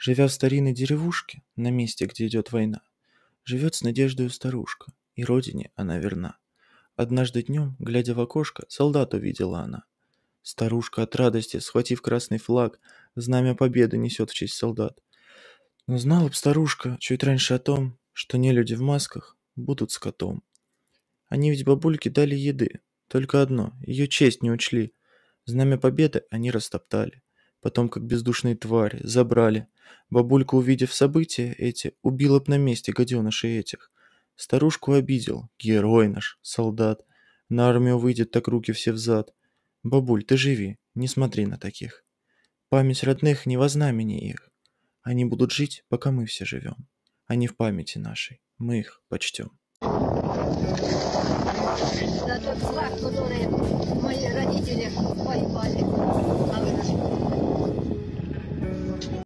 Живя в старинной деревушке, на месте, где идет война, живет с надеждой старушка, и родине она верна. Однажды днем, глядя в окошко, солдат увидела она. Старушка от радости, схватив красный флаг, знамя победы несет в честь солдат. Но знала б старушка чуть раньше о том, что не люди в масках будут с котом. Они ведь бабульке дали еды, только одно, ее честь не учли. Знамя победы они растоптали потом как бездушные твари, забрали. Бабулька, увидев события эти, убила б на месте гаденышей этих. Старушку обидел, герой наш, солдат. На армию выйдет, так руки все взад. Бабуль, ты живи, не смотри на таких. Память родных не во знамени их. Они будут жить, пока мы все живем. Они в памяти нашей, мы их почтем. За тот флаг, который мои родители поймали.